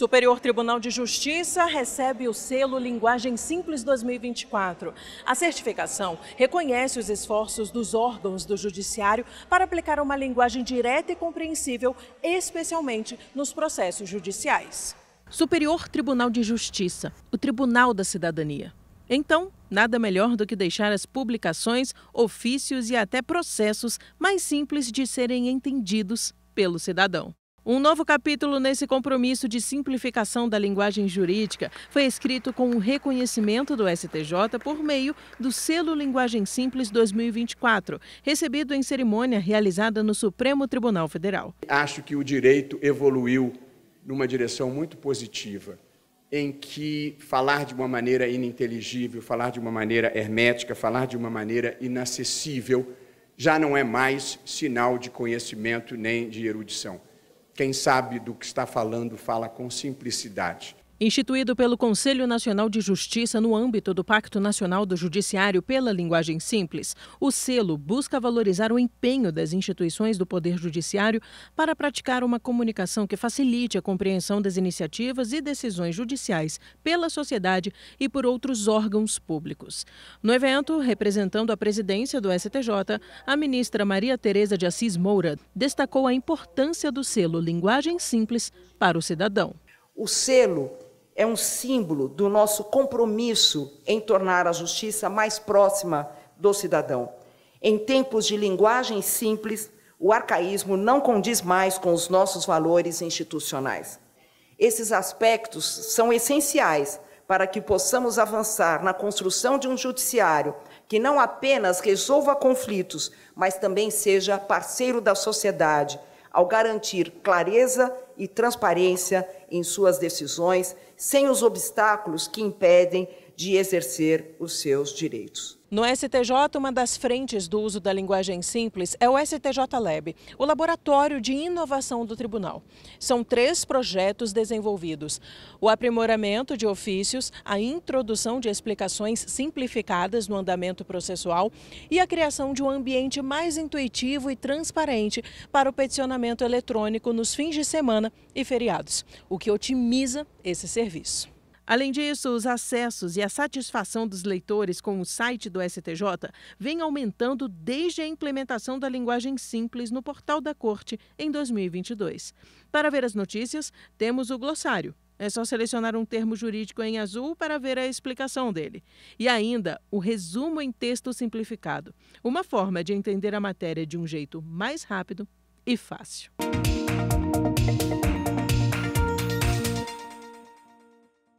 Superior Tribunal de Justiça recebe o selo Linguagem Simples 2024. A certificação reconhece os esforços dos órgãos do Judiciário para aplicar uma linguagem direta e compreensível, especialmente nos processos judiciais. Superior Tribunal de Justiça, o Tribunal da Cidadania. Então, nada melhor do que deixar as publicações, ofícios e até processos mais simples de serem entendidos pelo cidadão. Um novo capítulo nesse compromisso de simplificação da linguagem jurídica foi escrito com o reconhecimento do STJ por meio do Selo Linguagem Simples 2024, recebido em cerimônia realizada no Supremo Tribunal Federal. Acho que o direito evoluiu numa direção muito positiva, em que falar de uma maneira ininteligível, falar de uma maneira hermética, falar de uma maneira inacessível, já não é mais sinal de conhecimento nem de erudição quem sabe do que está falando fala com simplicidade. Instituído pelo Conselho Nacional de Justiça no âmbito do Pacto Nacional do Judiciário pela Linguagem Simples, o selo busca valorizar o empenho das instituições do Poder Judiciário para praticar uma comunicação que facilite a compreensão das iniciativas e decisões judiciais pela sociedade e por outros órgãos públicos. No evento, representando a presidência do STJ, a ministra Maria Tereza de Assis Moura destacou a importância do selo Linguagem Simples para o cidadão. O selo é um símbolo do nosso compromisso em tornar a justiça mais próxima do cidadão. Em tempos de linguagem simples, o arcaísmo não condiz mais com os nossos valores institucionais. Esses aspectos são essenciais para que possamos avançar na construção de um judiciário que não apenas resolva conflitos, mas também seja parceiro da sociedade, ao garantir clareza e transparência em suas decisões, sem os obstáculos que impedem de exercer os seus direitos. No STJ, uma das frentes do uso da linguagem simples é o STJ Lab, o laboratório de inovação do tribunal. São três projetos desenvolvidos: o aprimoramento de ofícios, a introdução de explicações simplificadas no andamento processual e a criação de um ambiente mais intuitivo e transparente para o peticionamento eletrônico nos fins de semana e feriados, o que otimiza esse serviço. Além disso, os acessos e a satisfação dos leitores com o site do STJ vem aumentando desde a implementação da linguagem simples no portal da Corte em 2022. Para ver as notícias, temos o glossário. É só selecionar um termo jurídico em azul para ver a explicação dele. E ainda o resumo em texto simplificado uma forma de entender a matéria de um jeito mais rápido e fácil. Música